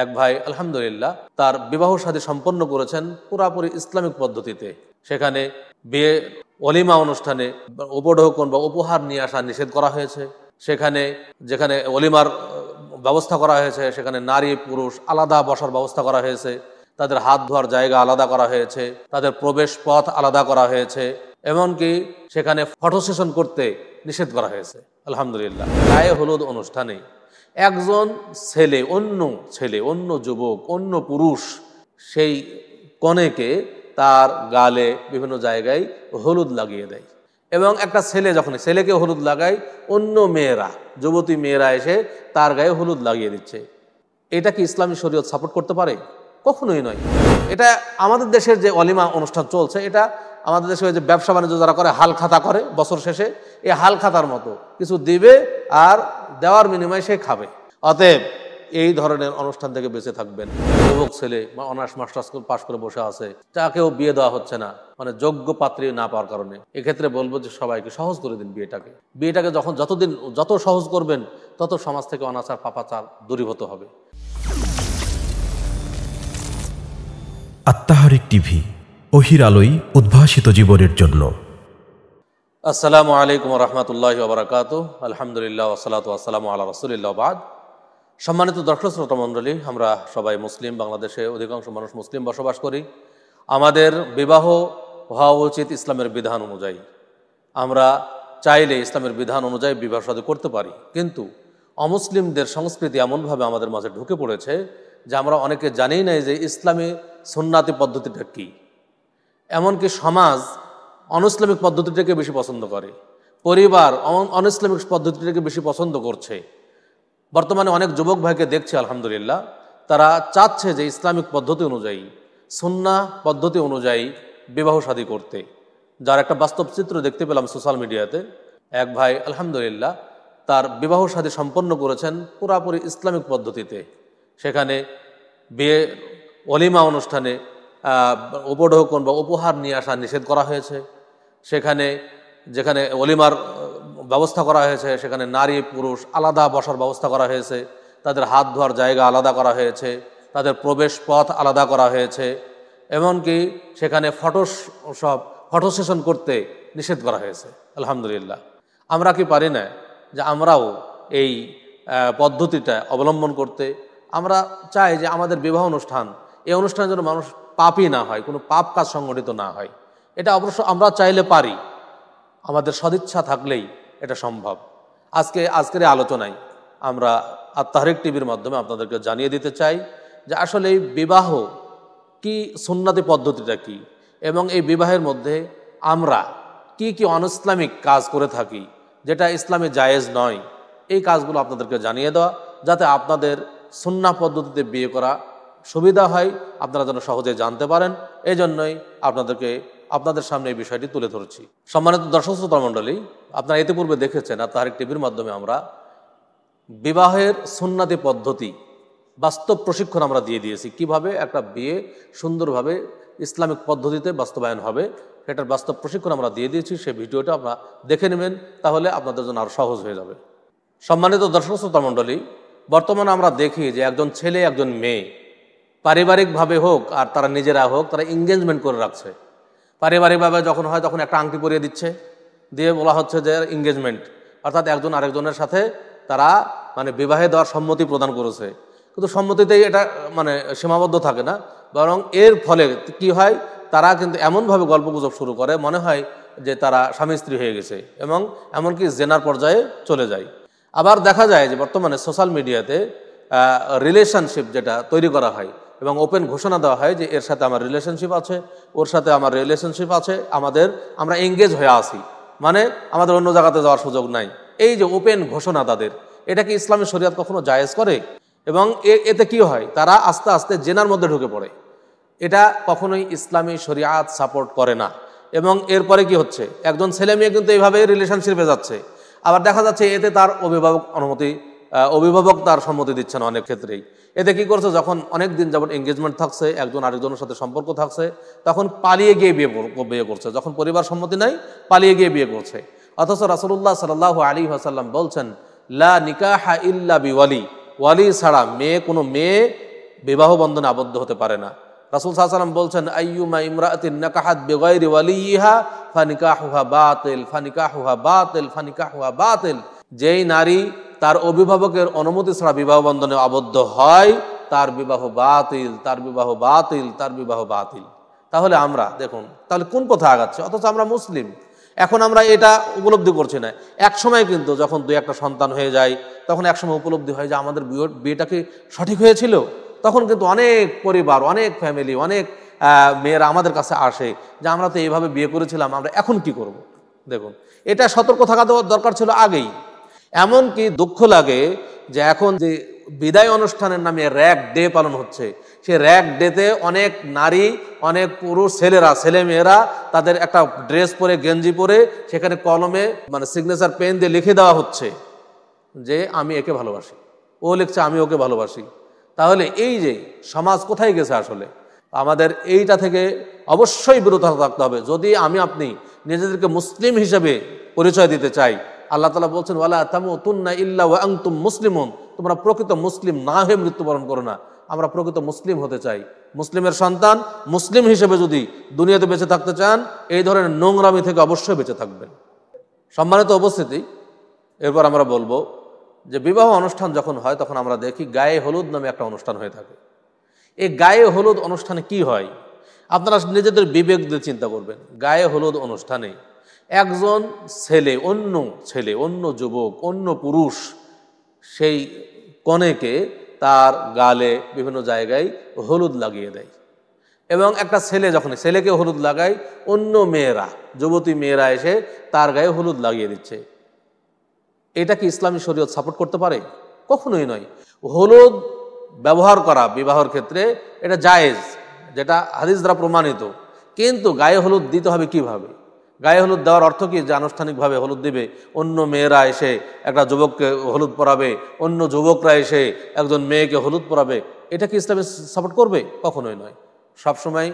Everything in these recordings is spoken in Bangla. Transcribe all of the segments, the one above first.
এক ভাই আলহামদুলিল্লাহ তার বিবাহ সাথে সম্পন্ন করেছেন পুরাপুরি ইসলামিক পদ্ধতিতে সেখানে বিয়ে অলিমা অনুষ্ঠানে উপঢৌকন বা উপহার নিয়ে আসা নিষেধ করা হয়েছে সেখানে যেখানে অলিমার ব্যবস্থা করা হয়েছে সেখানে নারী পুরুষ আলাদা বসার ব্যবস্থা করা হয়েছে তাদের হাত ধোয়ার জায়গা আলাদা করা হয়েছে তাদের প্রবেশ পথ আলাদা করা হয়েছে এমনকি সেখানে ফটো সেশন করতে নিষেধ করা হয়েছে আলহামদুলিল্লাহ গায়ে হলুদ অনুষ্ঠানে একজন ছেলে অন্য ছেলে অন্য যুবক অন্য পুরুষ সেই কনেকে তার গালে বিভিন্ন জায়গায় হলুদ লাগিয়ে দেয় এবং একটা ছেলে যখন ছেলেকে হলুদ লাগায় অন্য মেয়েরা যুবতী মেয়েরা এসে তার গায়ে হলুদ লাগিয়ে দিচ্ছে এটা কি ইসলামী শরীয়ত সাপোর্ট করতে পারে কখনোই নয় এটা আমাদের দেশের যে অলিমা অনুষ্ঠান চলছে এটা আমাদের দেশে যে ব্যবসা বাণিজ্য যারা করে হাল খাতা করে বছর শেষে এই হাল খাতার মতো কিছু দিবে আর দেওয়ার বিনিময়ে সে খাবে অতএব এই ধরনের অনুষ্ঠান থেকে বেঁচে থাকবেন যুবক ছেলে বা অনার্স মাস্টার্স পাশ করে বসে আছে তাকেও বিয়ে দেওয়া হচ্ছে না মানে যোগ্য পাত্রী না পাওয়ার কারণে এক্ষেত্রে বলবো যে সবাইকে সহজ করে দিন বিয়েটাকে বিয়েটাকে যখন যতদিন যত সহজ করবেন তত সমাজ থেকে অনাচার পাপাচার দূরীভূত হবে আত্মাহারিক টিভি অহির আলোয় উদ্ভাসিত জীবনের জন্য আসসালামু আলাইকুম রহমতুল্লাহ ওবরাকাত আলহামদুলিল্লাহ ওসালাত আসসালামু আল্লাহ রসুলিল্লা বাদ সম্মানিত দর্শক শ্রোতা মণ্ডলী আমরা সবাই মুসলিম বাংলাদেশে অধিকাংশ মানুষ মুসলিম বসবাস করি আমাদের বিবাহ হওয়া উচিত ইসলামের বিধান অনুযায়ী আমরা চাইলে ইসলামের বিধান অনুযায়ী বিবাহ সাধু করতে পারি কিন্তু অমুসলিমদের সংস্কৃতি এমনভাবে আমাদের মাঝে ঢুকে পড়েছে যে আমরা অনেকে জানি নাই যে ইসলামে সুন্নাতি পদ্ধতিটা কী এমনকি সমাজ অনইসলামিক পদ্ধতিটাকে বেশি পছন্দ করে পরিবার অনইসলামিক পদ্ধতিটাকে বেশি পছন্দ করছে বর্তমানে অনেক যুবক ভাইকে দেখছে আলহামদুলিল্লাহ তারা চাচ্ছে যে ইসলামিক পদ্ধতি অনুযায়ী সুন্না পদ্ধতি অনুযায়ী বিবাহ শাদী করতে যার একটা বাস্তব চিত্র দেখতে পেলাম সোশ্যাল মিডিয়াতে এক ভাই আলহামদুলিল্লাহ তার বিবাহ শাদী সম্পন্ন করেছেন পুরাপুরি ইসলামিক পদ্ধতিতে সেখানে বিয়ে অলিমা অনুষ্ঠানে উপঢৌকন বা উপহার নিয়ে আসা নিষেধ করা হয়েছে সেখানে যেখানে অলিমার ব্যবস্থা করা হয়েছে সেখানে নারী পুরুষ আলাদা বসার ব্যবস্থা করা হয়েছে তাদের হাত ধোয়ার জায়গা আলাদা করা হয়েছে তাদের প্রবেশ পথ আলাদা করা হয়েছে এমনকি সেখানে ফটো সব ফটো সেশন করতে নিষেধ করা হয়েছে আলহামদুলিল্লাহ আমরা কি পারি না যে আমরাও এই পদ্ধতিটা অবলম্বন করতে আমরা চাই যে আমাদের বিবাহ অনুষ্ঠান এই অনুষ্ঠানের জন্য মানুষ পাপই না হয় কোনো পাপ কাজ সংগঠিত না হয় এটা অবশ্য আমরা চাইলে পারি আমাদের সদিচ্ছা থাকলেই এটা সম্ভব আজকে আজকের আলোচনায় আমরা আত্মহারিক টিভির মাধ্যমে আপনাদেরকে জানিয়ে দিতে চাই যে আসলে এই বিবাহ কি সুন্নাতি পদ্ধতিটা কি এবং এই বিবাহের মধ্যে আমরা কি কি অনইসলামিক কাজ করে থাকি যেটা ইসলামে জায়েজ নয় এই কাজগুলো আপনাদেরকে জানিয়ে দেওয়া যাতে আপনাদের সুন্না পদ্ধতিতে বিয়ে করা সুবিধা হয় আপনারা যেন সহজে জানতে পারেন এই জন্যই আপনাদেরকে আপনাদের সামনে এই বিষয়টি তুলে ধরছি সম্মানিত দর্শক শ্রোতা মণ্ডলী আপনারা ইতিপূর্বে দেখেছেন আর তাহারিক টিভির মাধ্যমে আমরা বিবাহের সুন্নাতি পদ্ধতি বাস্তব প্রশিক্ষণ আমরা দিয়ে দিয়েছি কিভাবে একটা বিয়ে সুন্দরভাবে ইসলামিক পদ্ধতিতে বাস্তবায়ন হবে সেটার বাস্তব প্রশিক্ষণ আমরা দিয়ে দিয়েছি সেই ভিডিওটা আপনারা দেখে নেবেন তাহলে আপনাদের জন্য আরও সহজ হয়ে যাবে সম্মানিত দর্শক শ্রোতা মণ্ডলী বর্তমানে আমরা দেখি যে একজন ছেলে একজন মেয়ে পারিবারিকভাবে হোক আর তারা নিজেরা হোক তারা এঙ্গেজমেন্ট করে রাখছে পারিবারিকভাবে যখন হয় তখন একটা আংটি পরিয়ে দিচ্ছে দিয়ে বলা হচ্ছে যে এঙ্গেজমেন্ট অর্থাৎ একজন আরেকজনের সাথে তারা মানে বিবাহে দেওয়ার সম্মতি প্রদান করেছে কিন্তু সম্মতিতেই এটা মানে সীমাবদ্ধ থাকে না বরং এর ফলে কি হয় তারা কিন্তু এমনভাবে গল্প গুজব শুরু করে মনে হয় যে তারা স্বামী স্ত্রী হয়ে গেছে এবং এমনকি জেনার পর্যায়ে চলে যায় আবার দেখা যায় যে বর্তমানে সোশ্যাল মিডিয়াতে রিলেশনশিপ যেটা তৈরি করা হয় এবং ওপেন ঘোষণা দেওয়া হয় যে এর সাথে আমার রিলেশনশিপ আছে ওর সাথে আমার রিলেশনশিপ আছে আমাদের আমরা এঙ্গেজ হয়ে আসি মানে আমাদের অন্য জায়গাতে যাওয়ার সুযোগ নাই এই যে ওপেন ঘোষণা তাদের এটা কি ইসলামের শরীয়ত কখনো জায়েজ করে এবং এতে কি হয় তারা আস্তে আস্তে জেনার মধ্যে ঢুকে পড়ে এটা কখনোই ইসলামী শরিয়াত সাপোর্ট করে না এবং এরপরে কি হচ্ছে একজন ছেলে মেয়ে কিন্তু এইভাবে রিলেশনশিপে যাচ্ছে আবার দেখা যাচ্ছে এতে তার অভিভাবক অনুমতি অভিভাবক তার সম্মতি দিচ্ছেন অনেক ক্ষেত্রেই এতে কি করছে যখন অনেক দিন যেমন এঙ্গেজমেন্ট থাকছে একজন আরেকজনের সাথে সম্পর্ক থাকছে তখন পালিয়ে গিয়ে বিয়ে বিয়ে করছে যখন পরিবার সম্মতি নাই পালিয়ে গিয়ে বিয়ে করছে অথচ রাসুল্লাহ সাল আলী আসাল্লাম বলছেন লা নিকাহা ইল্লা বিওয়ালি ওয়ালি ছাড়া মেয়ে কোনো মেয়ে বিবাহ বন্ধনে আবদ্ধ হতে পারে না রাসুল সাহসালাম বলছেন আইয়ুমা ইমরাতিন নাকাহাত বেগৈরি ওয়ালিহা ফানিকাহুহা বাতিল ফানিকা বাতিল ফানিকাহুহা বাতিল যেই নারী তার অভিভাবকের অনুমতি ছাড়া বিবাহ বন্ধনে আবদ্ধ হয় তার বিবাহ বাতিল তার বিবাহ বাতিল তার বিবাহ বাতিল তাহলে আমরা দেখুন তাহলে কোন পথে আগাচ্ছে অথচ আমরা মুসলিম এখন আমরা এটা উপলব্ধি করছি না এক সময় কিন্তু যখন দুই একটা সন্তান হয়ে যায় তখন একসময় উপলব্ধি হয় যে আমাদের বিয়েটা কি সঠিক হয়েছিল তখন কিন্তু অনেক পরিবার অনেক ফ্যামিলি অনেক মেয়েরা আমাদের কাছে আসে যে আমরা তো এইভাবে বিয়ে করেছিলাম আমরা এখন কি করব দেখুন এটা সতর্ক থাকা দরকার ছিল আগেই এমন কি দুঃখ লাগে যে এখন যে বিদায় অনুষ্ঠানের নামে র্যাক ডে পালন হচ্ছে সে র্যাক ডেতে অনেক নারী অনেক পুরুষ ছেলেরা ছেলেমেয়েরা তাদের একটা ড্রেস পরে গেঞ্জি পরে সেখানে কলমে মানে সিগনেচার পেন দিয়ে লিখে দেওয়া হচ্ছে যে আমি একে ভালোবাসি ও লিখছে আমি ওকে ভালোবাসি তাহলে এই যে সমাজ কোথায় গেছে আসলে আমাদের এইটা থেকে অবশ্যই বিরত থাকতে হবে যদি আমি আপনি নিজেদেরকে মুসলিম হিসেবে পরিচয় দিতে চাই আল্লাহ তালা বলছেন ওয়ালা তামু তুন্না ইল্লা আংতুম মুসলিম তোমরা প্রকৃত মুসলিম না হয়ে মৃত্যুবরণ করো না আমরা প্রকৃত মুসলিম হতে চাই মুসলিমের সন্তান মুসলিম হিসেবে যদি দুনিয়াতে বেঁচে থাকতে চান এই ধরনের নোংরামি থেকে অবশ্যই বেঁচে থাকবেন সম্মানিত উপস্থিতি এরপর আমরা বলবো যে বিবাহ অনুষ্ঠান যখন হয় তখন আমরা দেখি গায়ে হলুদ নামে একটা অনুষ্ঠান হয়ে থাকে এই গায়ে হলুদ অনুষ্ঠানে কি হয় আপনারা নিজেদের বিবেক দিয়ে চিন্তা করবেন গায়ে হলুদ অনুষ্ঠানে একজন ছেলে অন্য ছেলে অন্য যুবক অন্য পুরুষ সেই কনেকে তার গালে বিভিন্ন জায়গায় হলুদ লাগিয়ে দেয় এবং একটা ছেলে যখন ছেলেকে হলুদ লাগায় অন্য মেয়েরা যুবতী মেয়েরা এসে তার গায়ে হলুদ লাগিয়ে দিচ্ছে এটা কি ইসলামী শরীয়ত সাপোর্ট করতে পারে কখনোই নয় হলুদ ব্যবহার করা বিবাহর ক্ষেত্রে এটা জায়েজ যেটা হাদিস দ্বারা প্রমাণিত কিন্তু গায়ে হলুদ দিতে হবে কিভাবে। গায়ে হলুদ দেওয়ার অর্থ কি যে আনুষ্ঠানিকভাবে হলুদ দিবে অন্য মেয়েরা এসে একটা যুবককে হলুদ পরাবে অন্য যুবকরা এসে একজন মেয়েকে হলুদ পরাবে এটা কি ইসলামে সাপোর্ট করবে কখনোই নয় সবসময়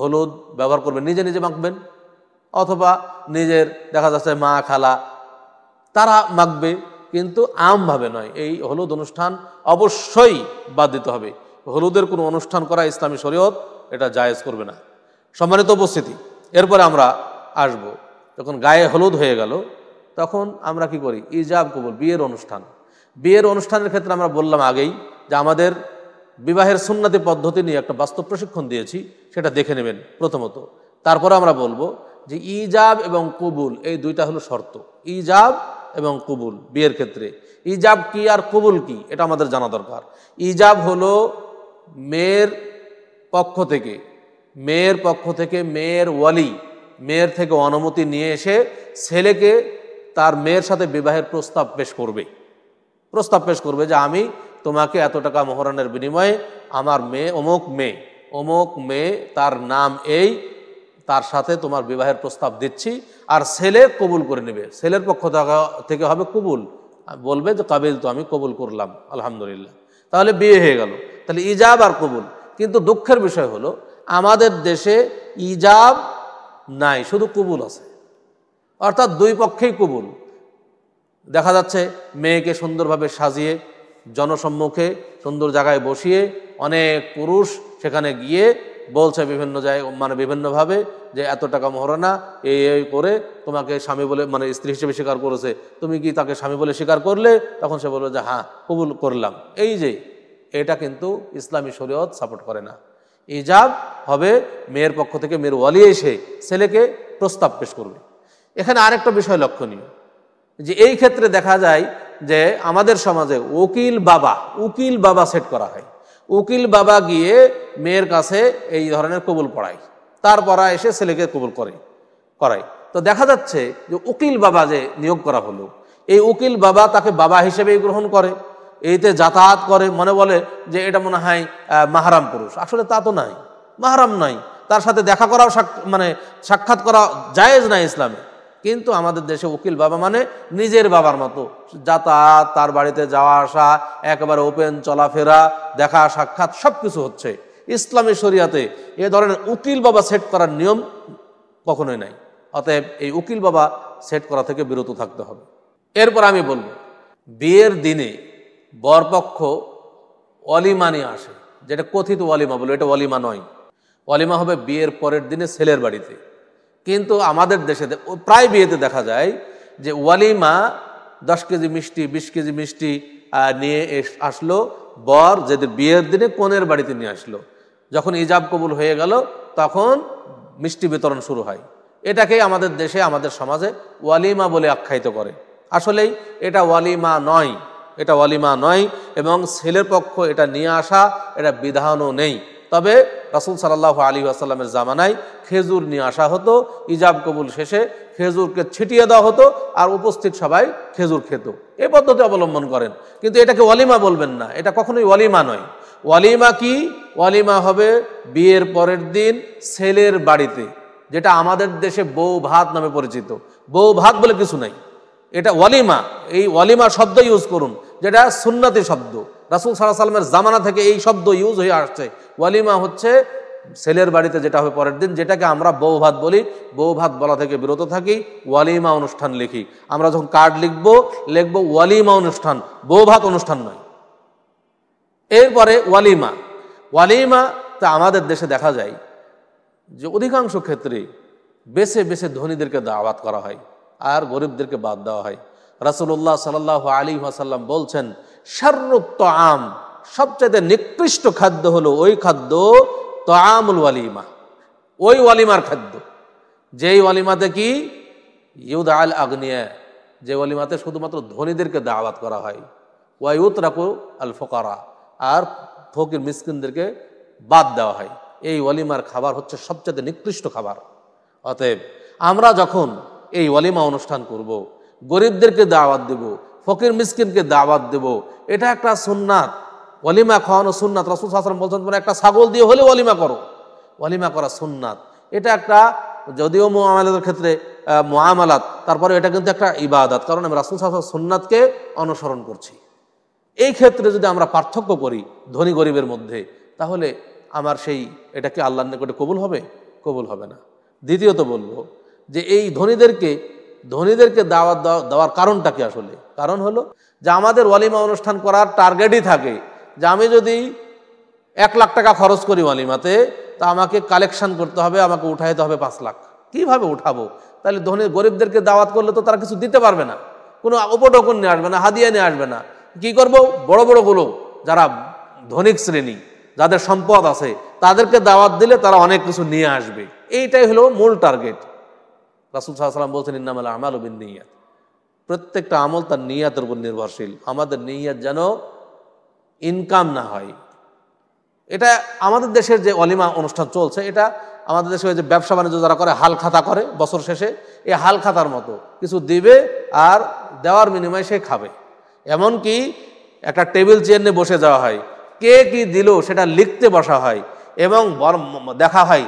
হলুদ ব্যবহার করবেন নিজে নিজে মাখবেন অথবা নিজের দেখা যাচ্ছে মা খালা তারা মাখবে কিন্তু আমভাবে নয় এই হলুদ অনুষ্ঠান অবশ্যই বাদ দিতে হবে হলুদের কোনো অনুষ্ঠান করা ইসলামী শরীয়ত এটা জায়েজ করবে না সম্মানিত উপস্থিতি এরপরে আমরা আসব যখন গায়ে হলুদ হয়ে গেল তখন আমরা কি করি ইজাব কবুল বিয়ের অনুষ্ঠান বিয়ের অনুষ্ঠানের ক্ষেত্রে আমরা বললাম আগেই যে আমাদের বিবাহের সুন্নাতি পদ্ধতি নিয়ে একটা বাস্তব প্রশিক্ষণ দিয়েছি সেটা দেখে নেবেন প্রথমত তারপরে আমরা বলবো যে ইজাব এবং কবুল এই দুইটা হলো শর্ত ইজাব এবং কবুল বিয়ের ক্ষেত্রে ইজাব কি আর কবুল কি এটা আমাদের জানা দরকার ইজাব হলো মেয়ের পক্ষ থেকে মেয়ের পক্ষ থেকে মেয়ের ওয়ালি মেয়ের থেকে অনুমতি নিয়ে এসে ছেলেকে তার মেয়ের সাথে বিবাহের প্রস্তাব পেশ করবে প্রস্তাব পেশ করবে যে আমি তোমাকে এত টাকা মহরণের বিনিময়ে আমার মেয়ে অমুক মেয়ে অমুক মেয়ে তার নাম এই তার সাথে তোমার বিবাহের প্রস্তাব দিচ্ছি আর ছেলে কবুল করে নেবে ছেলের পক্ষ থেকে হবে কবুল বলবে যে কাবিল তো আমি কবুল করলাম আলহামদুলিল্লাহ তাহলে বিয়ে হয়ে গেল তাহলে ইজাব আর কবুল কিন্তু দুঃখের বিষয় হলো আমাদের দেশে ইজাব নাই শুধু কবুল আছে অর্থাৎ দুই পক্ষেই কবুল দেখা যাচ্ছে মেয়েকে সুন্দরভাবে সাজিয়ে জনসম্মুখে সুন্দর জায়গায় বসিয়ে অনেক পুরুষ সেখানে গিয়ে বলছে বিভিন্ন জায়গায় মানে বিভিন্নভাবে যে এত টাকা না এই এই করে তোমাকে স্বামী বলে মানে স্ত্রী হিসেবে স্বীকার করেছে তুমি কি তাকে স্বামী বলে স্বীকার করলে তখন সে বলবে যে হ্যাঁ কবুল করলাম এই যে এটা কিন্তু ইসলামী শরীয়ত সাপোর্ট করে না ইজাব হবে মেয়ের পক্ষ থেকে মেয়ের ওয়ালি এসে ছেলেকে প্রস্তাব পেশ করবে এখানে আরেকটা বিষয় লক্ষণীয় যে এই ক্ষেত্রে দেখা যায় যে আমাদের সমাজে উকিল বাবা উকিল বাবা সেট করা হয় উকিল বাবা গিয়ে মেয়ের কাছে এই ধরনের কবুল পড়ায় তারপর এসে ছেলেকে কবুল করে করায় তো দেখা যাচ্ছে যে উকিল বাবা যে নিয়োগ করা হলো এই উকিল বাবা তাকে বাবা হিসেবেই গ্রহণ করে এইতে যাতায়াত করে মনে বলে যে এটা মনে হয় মাহারাম পুরুষ আসলে তা তো নাই মাহারাম নাই তার সাথে দেখা করাও মানে সাক্ষাৎ করা জায়েজ নাই ইসলামে কিন্তু আমাদের দেশে উকিল বাবা মানে নিজের বাবার মতো যাতায়াত তার বাড়িতে যাওয়া আসা একেবারে ওপেন চলাফেরা দেখা সাক্ষাৎ সব কিছু হচ্ছে ইসলামী শরিয়াতে এ ধরনের উকিল বাবা সেট করার নিয়ম কখনোই নাই অতএব এই উকিল বাবা সেট করা থেকে বিরত থাকতে হবে এরপর আমি বলবো বিয়ের দিনে বরপক্ষ অলিমা নিয়ে আসে যেটা কথিত ওয়ালিমা বলো এটা অলিমা নয় অলিমা হবে বিয়ের পরের দিনে ছেলের বাড়িতে কিন্তু আমাদের দেশে প্রায় বিয়েতে দেখা যায় যে ওয়ালিমা দশ কেজি মিষ্টি বিশ কেজি মিষ্টি নিয়ে আসলো বর যেদিন বিয়ের দিনে কনের বাড়িতে নিয়ে আসলো যখন ইজাব কবুল হয়ে গেল তখন মিষ্টি বিতরণ শুরু হয় এটাকেই আমাদের দেশে আমাদের সমাজে ওয়ালিমা বলে আখ্যায়িত করে আসলেই এটা ওয়ালিমা নয় এটা ওয়ালিমা নয় এবং ছেলের পক্ষ এটা নিয়ে আসা এটা বিধানও নেই তবে রাসুল সাল্লাহ আলী আসাল্লামের জামানায় খেজুর নিয়ে আসা হতো ইজাব কবুল শেষে খেজুরকে ছিটিয়ে দেওয়া হতো আর উপস্থিত সবাই খেজুর খেত এই পদ্ধতি অবলম্বন করেন কিন্তু এটাকে ওয়ালিমা বলবেন না এটা কখনোই ওয়ালিমা নয় ওয়ালিমা কি ওয়ালিমা হবে বিয়ের পরের দিন ছেলের বাড়িতে যেটা আমাদের দেশে বউ ভাত নামে পরিচিত বউ ভাত বলে কিছু নাই এটা ওয়ালিমা এই ওয়ালিমা শব্দ ইউজ করুন যেটা সুন্নাতি শব্দ রাসুল সাল্লাহ সাল্লামের জামানা থেকে এই শব্দ ইউজ হয়ে আসছে ওয়ালিমা হচ্ছে ছেলের বাড়িতে যেটা হবে পরের দিন যেটাকে আমরা বউ ভাত বলি বউ ভাত বলা থেকে বিরত থাকি ওয়ালিমা অনুষ্ঠান লিখি আমরা যখন কার্ড লিখবো লিখবো ওয়ালিমা অনুষ্ঠান বউ ভাত অনুষ্ঠান নয় এরপরে ওয়ালিমা ওয়ালিমা তা আমাদের দেশে দেখা যায় যে অধিকাংশ ক্ষেত্রে বেছে বেছে ধনীদেরকে দাওয়াত করা হয় আর গরিবদেরকে বাদ দেওয়া হয় রাসুল্লাহ সাল্লাহ আলী আসাল্লাম বলছেন শারুত আম সবচেয়ে নিকৃষ্ট খাদ্য হলো ওই খাদ্য তো আমুল ওয়ালিমা ওই ওয়ালিমার খাদ্য যেই ওয়ালিমাতে কি ইউদ আল আগ্নিয়া যে ওয়ালিমাতে শুধুমাত্র ধনীদেরকে দাওয়াত করা হয় ওয়াইউত রাকু আল ফোকারা আর ফকির মিসকিনদেরকে বাদ দেওয়া হয় এই ওয়ালিমার খাবার হচ্ছে সবচেয়ে নিকৃষ্ট খাবার অতএব আমরা যখন এই ওয়ালিমা অনুষ্ঠান করবো গরিবদেরকে দাওয়াত দেব ফকির মিসকিনকে দাওয়াত দেব এটা একটা সুন্নাত অলিমা খাওয়ানো সুন্নাত রসুল সাসলাম বলছেন তোমার একটা ছাগল দিয়ে হলে অলিমা করো অলিমা করা সুন্নাত এটা একটা যদিও মোয়ামালাদের ক্ষেত্রে মোয়ামালাত তারপরে এটা কিন্তু একটা ইবাদাত কারণ আমি রাসুল সাহসাল সুন্নাতকে অনুসরণ করছি এই ক্ষেত্রে যদি আমরা পার্থক্য করি ধনী গরিবের মধ্যে তাহলে আমার সেই এটাকে আল্লাহ নিকটে কবুল হবে কবুল হবে না দ্বিতীয়ত বলবো যে এই ধনীদেরকে ধনীদেরকে দাওয়াত দেওয়ার কারণটা কি আসলে কারণ হলো যে আমাদের ওয়ালিমা অনুষ্ঠান করার টার্গেটই থাকে যে আমি যদি এক লাখ টাকা খরচ করি ওয়ালিমাতে তা আমাকে কালেকশন করতে হবে আমাকে উঠাইতে হবে পাঁচ লাখ কিভাবে উঠাবো তাহলে ধনী গরিবদেরকে দাওয়াত করলে তো তারা কিছু দিতে পারবে না কোনো উপটোকন নিয়ে আসবে না হাদিয়া নিয়ে আসবে না কি করব বড় বড়গুলো যারা ধনিক শ্রেণী যাদের সম্পদ আছে তাদেরকে দাওয়াত দিলে তারা অনেক কিছু নিয়ে আসবে এইটাই হলো মূল টার্গেট রাসুল সাহাশালাম বলছেন ইন্নামাল আমাল বিন নিয়াত প্রত্যেকটা আমল তার নিয়াতের উপর নির্ভরশীল আমাদের নিয়াত যেন ইনকাম না হয় এটা আমাদের দেশের যে অলিমা অনুষ্ঠান চলছে এটা আমাদের দেশে যে ব্যবসা বাণিজ্য যারা করে হাল খাতা করে বছর শেষে এই হাল খাতার মতো কিছু দিবে আর দেওয়ার বিনিময়ে সে খাবে এমনকি একটা টেবিল চেয়ার নিয়ে বসে যাওয়া হয় কে কি দিল সেটা লিখতে বসা হয় এবং দেখা হয়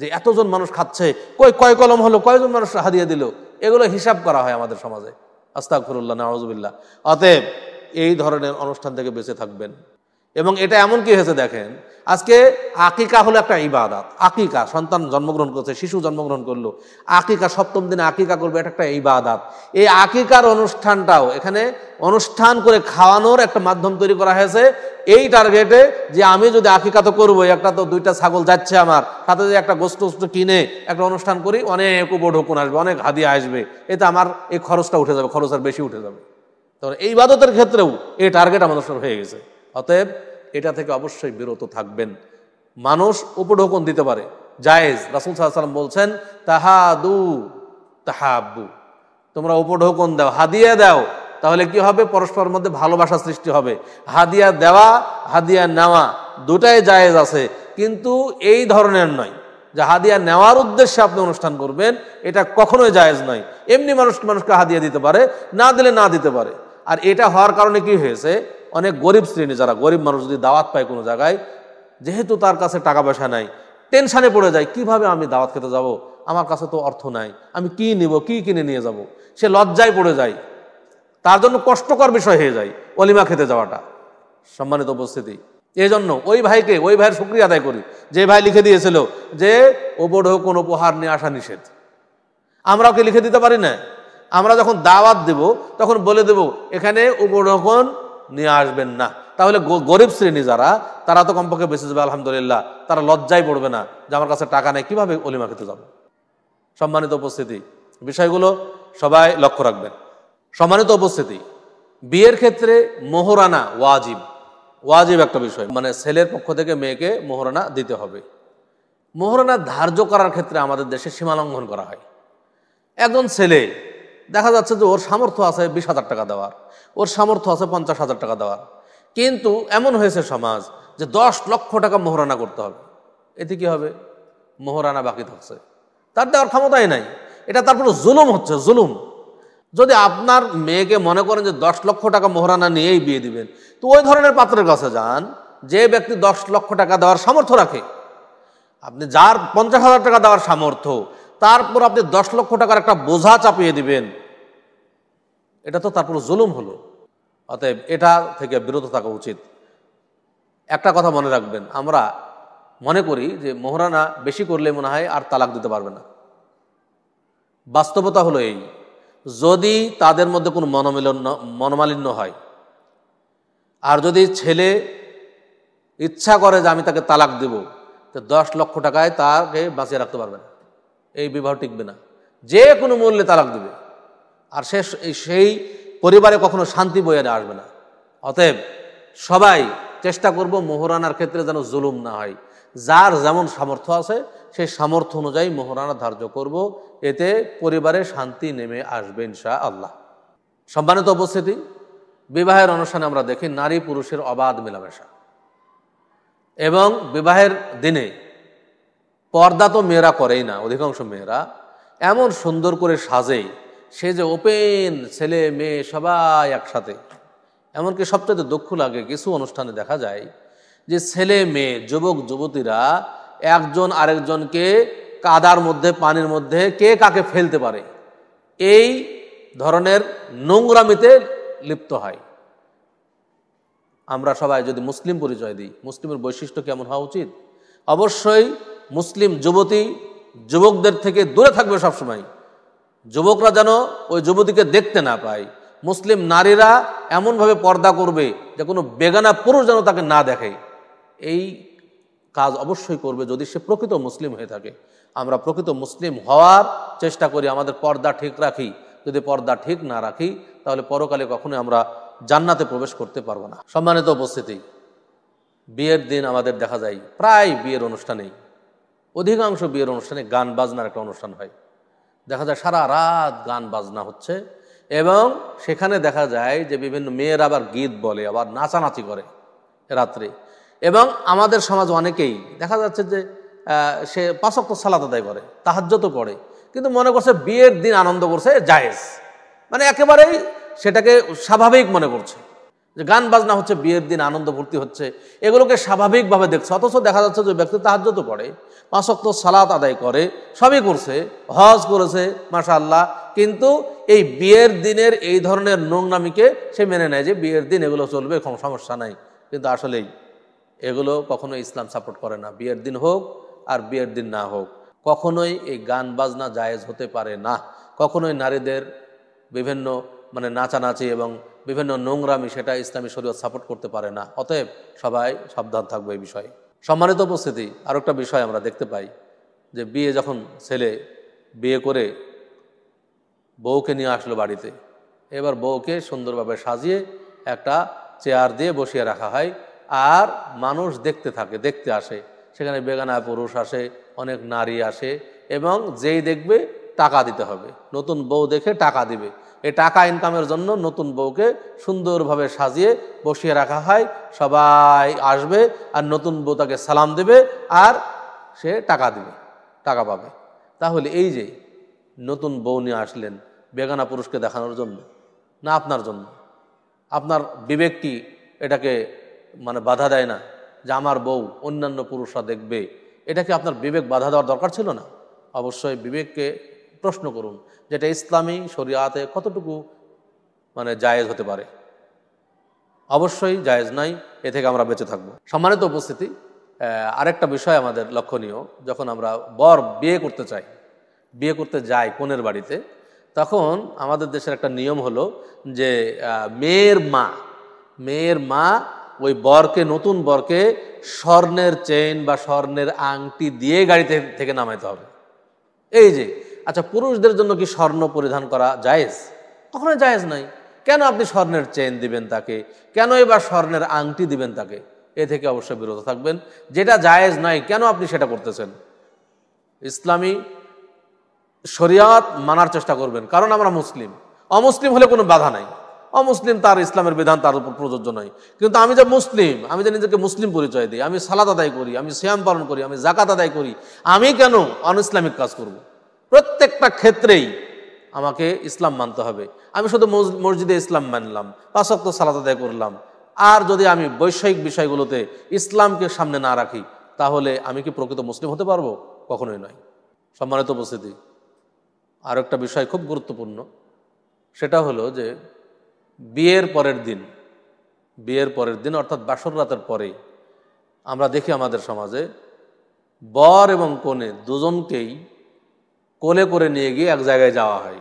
যে এতজন মানুষ খাচ্ছে কই কয় কলম হলো কয়জন মানুষ হারিয়ে দিল এগুলো হিসাব করা হয় আমাদের সমাজে আস্তাকুরুল্লাহ নওয়াজবিল্লা অতএব এই ধরনের অনুষ্ঠান থেকে বেঁচে থাকবেন এবং এটা এমন কি হয়েছে দেখেন আজকে আকিকা হলো একটা ইবাদত আকিকা সন্তান জন্মগ্রহণ করছে শিশু জন্মগ্রহণ করলো আকিকা সপ্তম দিনে আকিকা করবে এটা একটা ইবাদাত এই আকিকার অনুষ্ঠানটাও এখানে অনুষ্ঠান করে খাওয়ানোর একটা মাধ্যম তৈরি করা হয়েছে এই টার্গেটে যে আমি যদি আকিকা তো করবো একটা তো দুইটা ছাগল যাচ্ছে আমার সাথে যদি একটা গোস্ত কিনে একটা অনুষ্ঠান করি অনেক উপর ঢোকন আসবে অনেক হাদিয়া আসবে এতে আমার এই খরচটা উঠে যাবে খরচ আর বেশি উঠে যাবে তখন এই ইবাদতের ক্ষেত্রেও এই টার্গেট আমাদের হয়ে গেছে অতএব এটা থেকে অবশ্যই বিরত থাকবেন মানুষ উপঢোকন দিতে পারে জায়েজ রাসুল সাল্লাম বলছেন তাহাদু তাহাবু তোমরা উপঢোকন দাও হাদিয়া দাও তাহলে কি হবে পরস্পরের মধ্যে ভালোবাসা সৃষ্টি হবে হাদিয়া দেওয়া হাদিয়া নেওয়া দুটাই জায়েজ আছে কিন্তু এই ধরনের নয় যে হাদিয়া নেওয়ার উদ্দেশ্যে আপনি অনুষ্ঠান করবেন এটা কখনোই জায়েজ নয় এমনি মানুষ মানুষকে হাদিয়া দিতে পারে না দিলে না দিতে পারে আর এটা হওয়ার কারণে কি হয়েছে অনেক গরিব শ্রেণী যারা গরিব মানুষ যদি দাওয়াত পায় কোনো জায়গায় যেহেতু তার কাছে টাকা পয়সা নাই টেনশানে পড়ে যায় কিভাবে আমি দাওয়াত খেতে যাব আমার কাছে তো অর্থ নাই আমি কি নিব কি কিনে নিয়ে যাব সে লজ্জায় পড়ে যায় তার জন্য কষ্টকর বিষয় হয়ে যায় অলিমা খেতে যাওয়াটা সম্মানিত উপস্থিতি এই জন্য ওই ভাইকে ওই ভাইয়ের শুক্রিয়া আদায় করি যে ভাই লিখে দিয়েছিল যে ওপর হোক কোনো উপহার নিয়ে আসা নিষেধ আমরা ওকে লিখে দিতে পারি না আমরা যখন দাওয়াত দেব তখন বলে দেব এখানে উপরকন নিয়ে আসবেন না তাহলে গরিব শ্রেণী যারা তারা তো কমপক্ষে বেঁচে যাবে আলহামদুলিল্লাহ তারা লজ্জায় পড়বে না যে আমার কাছে টাকা নেই কীভাবে অলিমা খেতে যাবে সম্মানিত উপস্থিতি বিষয়গুলো সবাই লক্ষ্য রাখবেন সম্মানিত উপস্থিতি বিয়ের ক্ষেত্রে মোহরানা ওয়াজিব ওয়াজিব একটা বিষয় মানে ছেলের পক্ষ থেকে মেয়েকে মোহরানা দিতে হবে মোহরানা ধার্য করার ক্ষেত্রে আমাদের দেশে সীমালঙ্ঘন করা হয় একজন ছেলে দেখা যাচ্ছে যে ওর সামর্থ্য আছে বিশ হাজার টাকা দেওয়ার ওর সামর্থ্য আছে পঞ্চাশ হাজার টাকা দেওয়ার কিন্তু এমন হয়েছে সমাজ যে দশ লক্ষ টাকা মোহরানা করতে হবে এতে কি হবে মোহরানা বাকি থাকছে তার দেওয়ার ক্ষমতাই নাই এটা তারপরে জুলুম হচ্ছে জুলুম যদি আপনার মেয়েকে মনে করেন যে দশ লক্ষ টাকা মোহরানা নিয়েই বিয়ে দিবেন তো ওই ধরনের পাত্রের কাছে যান যে ব্যক্তি দশ লক্ষ টাকা দেওয়ার সামর্থ্য রাখে আপনি যার পঞ্চাশ হাজার টাকা দেওয়ার সামর্থ্য তারপর আপনি দশ লক্ষ টাকার একটা বোঝা চাপিয়ে দিবেন এটা তো তারপর জুলুম হলো অতএব এটা থেকে বিরত থাকা উচিত একটা কথা মনে রাখবেন আমরা মনে করি যে মোহরানা বেশি করলে মনে হয় আর তালাক দিতে পারবে না বাস্তবতা হলো এই যদি তাদের মধ্যে কোনো মনোমিলন মনোমালিন্য হয় আর যদি ছেলে ইচ্ছা করে যে আমি তাকে তালাক দেব তো দশ লক্ষ টাকায় তাকে বাঁচিয়ে রাখতে পারবে না এই বিবাহ টিকবে না যে কোনো মূল্যে তালাক দেবে আর সে সেই পরিবারে কখনো শান্তি বয়ে আসবে না অতএব সবাই চেষ্টা করব মোহরানার ক্ষেত্রে যেন জুলুম না হয় যার যেমন সামর্থ্য আছে সেই সামর্থ্য অনুযায়ী মোহরানা ধার্য করব এতে পরিবারে শান্তি নেমে আসবে ইনশা আল্লাহ সম্মানিত উপস্থিতি বিবাহের অনুষ্ঠানে আমরা দেখি নারী পুরুষের অবাধ মেলামেশা এবং বিবাহের দিনে পর্দা তো মেয়েরা করেই না অধিকাংশ মেয়েরা এমন সুন্দর করে সাজে সে যে ওপেন ছেলে মেয়ে সবাই একসাথে এমনকি সবচেয়ে দক্ষ লাগে কিছু অনুষ্ঠানে দেখা যায় যে ছেলে মেয়ে যুবক যুবতীরা একজন আরেকজনকে কাদার মধ্যে পানির মধ্যে কে কাকে ফেলতে পারে এই ধরনের নোংরামিতে লিপ্ত হয় আমরা সবাই যদি মুসলিম পরিচয় দিই মুসলিমের বৈশিষ্ট্য কেমন হওয়া উচিত অবশ্যই মুসলিম যুবতী যুবকদের থেকে দূরে থাকবে সবসময় যুবকরা যেন ওই যুবতীকে দেখতে না পায় মুসলিম নারীরা এমনভাবে পর্দা করবে যে কোনো বেগানা পুরুষ যেন তাকে না দেখে এই কাজ অবশ্যই করবে যদি সে প্রকৃত মুসলিম হয়ে থাকে আমরা প্রকৃত মুসলিম হওয়ার চেষ্টা করি আমাদের পর্দা ঠিক রাখি যদি পর্দা ঠিক না রাখি তাহলে পরকালে কখনো আমরা জান্নাতে প্রবেশ করতে পারবো না সম্মানিত উপস্থিতি বিয়ের দিন আমাদের দেখা যায় প্রায় বিয়ের অনুষ্ঠানেই অধিকাংশ বিয়ের অনুষ্ঠানে গান বাজনার একটা অনুষ্ঠান হয় দেখা যায় সারা রাত গান বাজনা হচ্ছে এবং সেখানে দেখা যায় যে বিভিন্ন মেয়ের আবার গীত বলে আবার নাচানাচি করে রাত্রে এবং আমাদের সমাজ অনেকেই দেখা যাচ্ছে যে সে পাঁচক্ত সালাদ আদায় করে তো করে কিন্তু মনে করছে বিয়ের দিন আনন্দ করছে জায়েজ মানে একেবারেই সেটাকে স্বাভাবিক মনে করছে যে গান বাজনা হচ্ছে বিয়ের দিন আনন্দ ভর্তি হচ্ছে এগুলোকে স্বাভাবিকভাবে দেখছে অথচ দেখা যাচ্ছে যে ব্যক্তি তাহাজ্যত পড়ে পাঁচক্ত সালাত আদায় করে সবই করছে হজ করেছে মাশা আল্লাহ কিন্তু এই বিয়ের দিনের এই ধরনের নোংনামিকে সে মেনে নেয় যে বিয়ের দিন এগুলো চলবে কোনো সমস্যা নাই কিন্তু আসলেই এগুলো কখনো ইসলাম সাপোর্ট করে না বিয়ের দিন হোক আর বিয়ের দিন না হোক কখনোই এই গান বাজনা জায়েজ হতে পারে না কখনোই নারীদের বিভিন্ন মানে নাচানাচি এবং বিভিন্ন নোংরামি সেটা ইসলামী শরীয়ত সাপোর্ট করতে পারে না অতএব সবাই সাবধান থাকবে এই বিষয়ে সম্মানিত উপস্থিতি আর একটা বিষয় আমরা দেখতে পাই যে বিয়ে যখন ছেলে বিয়ে করে বউকে নিয়ে আসলো বাড়িতে এবার বউকে সুন্দরভাবে সাজিয়ে একটা চেয়ার দিয়ে বসিয়ে রাখা হয় আর মানুষ দেখতে থাকে দেখতে আসে সেখানে বেগানা পুরুষ আসে অনেক নারী আসে এবং যেই দেখবে টাকা দিতে হবে নতুন বউ দেখে টাকা দিবে এই টাকা ইনকামের জন্য নতুন বউকে সুন্দরভাবে সাজিয়ে বসিয়ে রাখা হয় সবাই আসবে আর নতুন বউ তাকে সালাম দেবে আর সে টাকা দেবে টাকা পাবে তাহলে এই যে নতুন বউ নিয়ে আসলেন বেগানা পুরুষকে দেখানোর জন্য না আপনার জন্য আপনার বিবেক কি এটাকে মানে বাধা দেয় না যে আমার বউ অন্যান্য পুরুষরা দেখবে এটাকে আপনার বিবেক বাধা দেওয়ার দরকার ছিল না অবশ্যই বিবেককে প্রশ্ন করুন যেটা ইসলামী শরিয়াতে কতটুকু মানে জায়েজ হতে পারে অবশ্যই জায়েজ নাই এ থেকে আমরা বেঁচে থাকবো সম্মানিত উপস্থিতি আরেকটা বিষয় আমাদের লক্ষণীয় যখন আমরা বর বিয়ে করতে চাই বিয়ে করতে যাই কোনের বাড়িতে তখন আমাদের দেশের একটা নিয়ম হলো যে মেয়ের মা মেয়ের মা ওই বরকে নতুন বরকে স্বর্ণের চেন বা স্বর্ণের আংটি দিয়ে গাড়িতে থেকে নামাইতে হবে এই যে আচ্ছা পুরুষদের জন্য কি স্বর্ণ পরিধান করা জায়েজ কখনো জায়েজ নাই কেন আপনি স্বর্ণের চেন দিবেন তাকে কেন এবার স্বর্ণের আংটি দিবেন তাকে এ থেকে অবশ্যই বিরত থাকবেন যেটা জায়েজ নয় কেন আপনি সেটা করতেছেন ইসলামী শরিয়াত মানার চেষ্টা করবেন কারণ আমরা মুসলিম অমুসলিম হলে কোনো বাধা নাই অমুসলিম তার ইসলামের বিধান তার উপর প্রযোজ্য নয় কিন্তু আমি যে মুসলিম আমি যে নিজেকে মুসলিম পরিচয় দিই আমি সালাদ আদায় করি আমি শ্যাম পালন করি আমি জাকাত আদায় করি আমি কেন অন ইসলামিক কাজ করবো প্রত্যেকটা ক্ষেত্রেই আমাকে ইসলাম মানতে হবে আমি শুধু মসজিদে ইসলাম মানলাম পাশক্ত সালাত আদায় করলাম আর যদি আমি বৈষয়িক বিষয়গুলোতে ইসলামকে সামনে না রাখি তাহলে আমি কি প্রকৃত মুসলিম হতে পারবো কখনোই নয় সম্মানিত উপস্থিতি আর একটা বিষয় খুব গুরুত্বপূর্ণ সেটা হলো যে বিয়ের পরের দিন বিয়ের পরের দিন অর্থাৎ বাসর রাতের পরে আমরা দেখি আমাদের সমাজে বর এবং কনে দুজনকেই কোলে করে নিয়ে গিয়ে এক জায়গায় যাওয়া হয়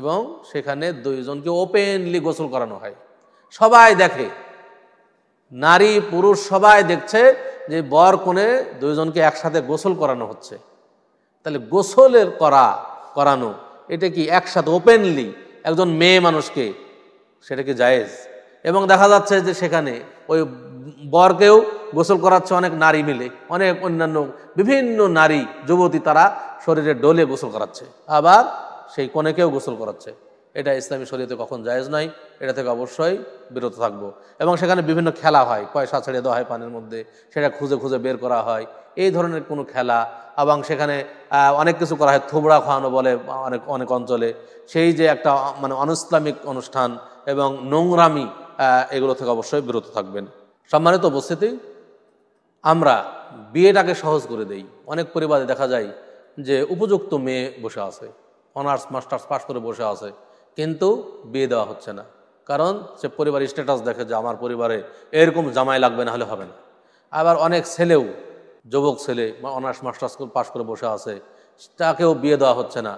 এবং সেখানে দুইজনকে ওপেনলি গোসল করানো হয় সবাই দেখে নারী পুরুষ সবাই দেখছে যে বর কোণে দুইজনকে একসাথে গোসল করানো হচ্ছে তাহলে গোসলের করা করানো এটা কি একসাথে ওপেনলি একজন মেয়ে মানুষকে সেটা কি জায়েজ এবং দেখা যাচ্ছে যে সেখানে ওই বরকেও গোসল করাচ্ছে অনেক নারী মিলে অনেক অন্যান্য বিভিন্ন নারী যুবতী তারা শরীরে ডোলে গোসল করাচ্ছে আবার সেই কনেকেও গোসল করাচ্ছে এটা ইসলামী শরীরে কখন জায়েজ নয় এটা থেকে অবশ্যই বিরত থাকব এবং সেখানে বিভিন্ন খেলা হয় পয়সা ছেড়ে দেওয়া হয় পানির মধ্যে সেটা খুঁজে খুঁজে বের করা হয় এই ধরনের কোনো খেলা এবং সেখানে অনেক কিছু করা হয় থোবড়া খাওয়ানো বলে অনেক অনেক অঞ্চলে সেই যে একটা মানে অনুসলামিক অনুষ্ঠান এবং নোংরামি এগুলো থেকে অবশ্যই বিরত থাকবেন সম্মানিত উপস্থিতি আমরা বিয়েটাকে সহজ করে দেই অনেক পরিবারে দেখা যায় যে উপযুক্ত মেয়ে বসে আছে অনার্স মাস্টার্স পাশ করে বসে আছে কিন্তু বিয়ে দেওয়া হচ্ছে না কারণ সে পরিবার স্ট্যাটাস দেখে যে আমার পরিবারে এরকম জামাই লাগবে না হলে হবে না আবার অনেক ছেলেও যুবক ছেলে বা অনার্স মাস্টার্স পাশ করে বসে আছে তাকেও বিয়ে দেওয়া হচ্ছে না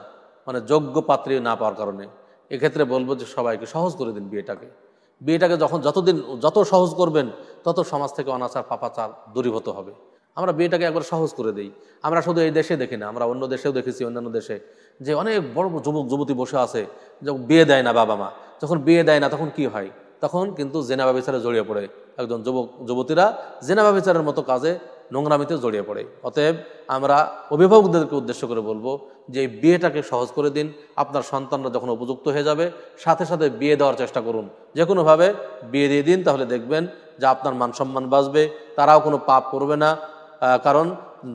মানে যোগ্য পাত্রী না পাওয়ার কারণে এক্ষেত্রে বলবো যে সবাইকে সহজ করে দিন বিয়েটাকে বিয়েটাকে যখন যতদিন যত সহজ করবেন তত সমাজ থেকে অনাচার পাপাচার দূরীভূত হবে আমরা বিয়েটাকে একবার সহজ করে দিই আমরা শুধু এই দেশে দেখি না আমরা অন্য দেশেও দেখেছি অন্যান্য দেশে যে অনেক বড় যুবক যুবতী বসে আছে যখন বিয়ে দেয় না বাবা মা যখন বিয়ে দেয় না তখন কি হয় তখন কিন্তু জেনা ব্যবচারে জড়িয়ে পড়ে একজন যুবক যুবতীরা জেনা ব্যবচারের মতো কাজে নোংরামিতে জড়িয়ে পড়ে অতএব আমরা অভিভাবকদেরকে উদ্দেশ্য করে বলবো যে বিয়েটাকে সহজ করে দিন আপনার সন্তানরা যখন উপযুক্ত হয়ে যাবে সাথে সাথে বিয়ে দেওয়ার চেষ্টা করুন যে কোনোভাবে বিয়ে দিয়ে দিন তাহলে দেখবেন যে আপনার মান সম্মান বাঁচবে তারাও কোনো পাপ করবে না কারণ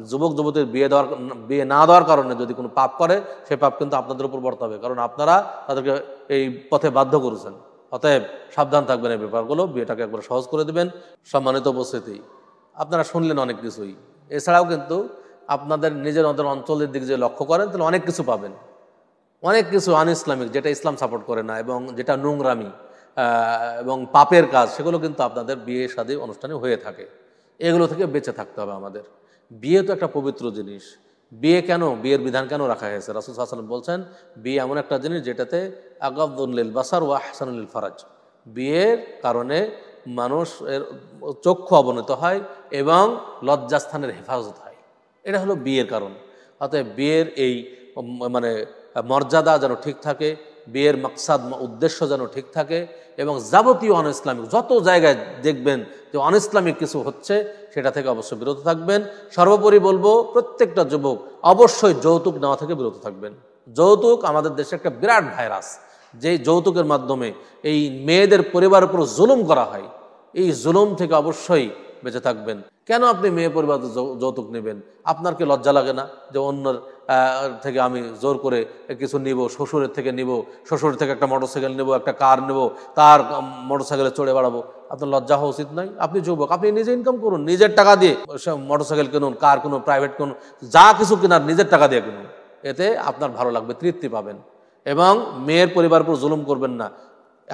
যুবক যুবতীর বিয়ে দেওয়ার বিয়ে না দেওয়ার কারণে যদি কোনো পাপ করে সে পাপ কিন্তু আপনাদের উপর বর্তাবে কারণ আপনারা তাদেরকে এই পথে বাধ্য করেছেন অতএব সাবধান থাকবেন এই ব্যাপারগুলো বিয়েটাকে একবার সহজ করে দেবেন সম্মানিত উপস্থিতি আপনারা শুনলেন অনেক কিছুই এছাড়াও কিন্তু আপনাদের নিজের অন্তর অঞ্চলের দিকে যে লক্ষ্য করেন তাহলে অনেক কিছু পাবেন অনেক কিছু আন ইসলামিক যেটা ইসলাম সাপোর্ট করে না এবং যেটা নোংরামি এবং পাপের কাজ সেগুলো কিন্তু আপনাদের বিয়ে সাদী অনুষ্ঠানে হয়ে থাকে এগুলো থেকে বেঁচে থাকতে হবে আমাদের বিয়ে তো একটা পবিত্র জিনিস বিয়ে কেন বিয়ের বিধান কেন রাখা হয়েছে রাসুল হাসান বলছেন বিয়ে এমন একটা জিনিস যেটাতে আগাবদুল্লিল বাসার ও আহসানুল ফারাজ বিয়ের কারণে মানুষ এর চক্ষু অবনত হয় এবং লজ্জাস্থানের হেফাজত হয় এটা হলো বিয়ের কারণ অতএব বিয়ের এই মানে মর্যাদা যেন ঠিক থাকে বিয়ের মাকসাদ উদ্দেশ্য যেন ঠিক থাকে এবং যাবতীয় অন ইসলামিক যত জায়গায় দেখবেন যে অন ইসলামিক কিছু হচ্ছে সেটা থেকে অবশ্যই বিরত থাকবেন সর্বোপরি বলবো প্রত্যেকটা যুবক অবশ্যই যৌতুক নেওয়া থেকে বিরত থাকবেন যৌতুক আমাদের দেশে একটা বিরাট ভাইরাস যে যৌতুকের মাধ্যমে এই মেয়েদের পরিবারের উপর জুলুম করা হয় এই জুলুম থেকে অবশ্যই বেঁচে থাকবেন কেন আপনি মেয়ে পরিবার যৌতুক নেবেন আপনার কি লজ্জা লাগে না যে অন্যের থেকে আমি জোর করে কিছু নিব শ্বশুরের থেকে নিব শ্বশুর থেকে একটা মোটরসাইকেল নেব একটা কার নেব তার মোটরসাইকেলে চড়ে বাড়াবো আপনার লজ্জা হওয়া উচিত নয় আপনি যুবক আপনি নিজে ইনকাম করুন নিজের টাকা দিয়ে মোটরসাইকেল কিনুন কার কিনুন প্রাইভেট কিনুন যা কিছু কেনার নিজের টাকা দিয়ে কিনুন এতে আপনার ভালো লাগবে তৃপ্তি পাবেন এবং মেয়ের পরিবার উপর জুলুম করবেন না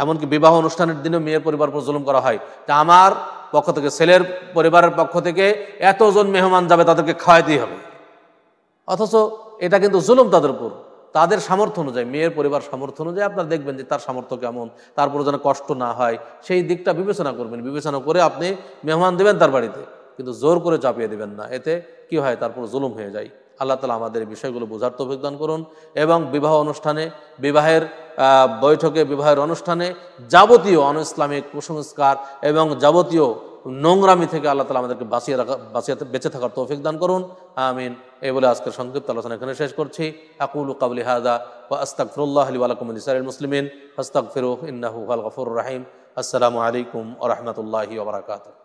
এমনকি বিবাহ অনুষ্ঠানের দিনে মেয়ের পরিবার উপর জুলুম করা হয় তা আমার পক্ষ থেকে ছেলের পরিবারের পক্ষ থেকে এতজন মেহমান যাবে তাদেরকে খাওয়াইতেই হবে অথচ এটা কিন্তু জুলুম তাদের উপর তাদের সামর্থ্য অনুযায়ী মেয়ের পরিবার সামর্থ্য অনুযায়ী আপনারা দেখবেন যে তার সামর্থ্য কেমন তারপরে যেন কষ্ট না হয় সেই দিকটা বিবেচনা করবেন বিবেচনা করে আপনি মেহমান দেবেন তার বাড়িতে কিন্তু জোর করে চাপিয়ে দেবেন না এতে কি হয় তারপর জুলুম হয়ে যায় আল্লাহ তালা আমাদের বিষয়গুলো বোঝার তো অভিজ্ঞান করুন এবং বিবাহ অনুষ্ঠানে বিবাহের বৈঠকে বিবাহের অনুষ্ঠানে যাবতীয় অন ইসলামিক কুসংস্কার এবং যাবতীয় নোংরামি থেকে আল্লাহ তালা আমাদেরকে বাঁচিয়ে রাখা বাঁচিয়ে বেঁচে থাকার তো দান করুন আমিন এই বলে আজকের সংক্ষিপ্ত আলোচনা এখানে শেষ করছি আকুল কাবলি হাজা ও ফিরুল্লাহ আলী আলকুম ইসাইল মুসলিমিন আস্তাক ফিরুহ ইন্নাহু আল গফর রাহিম আসসালামু আলাইকুম ও রহমতুল্লাহি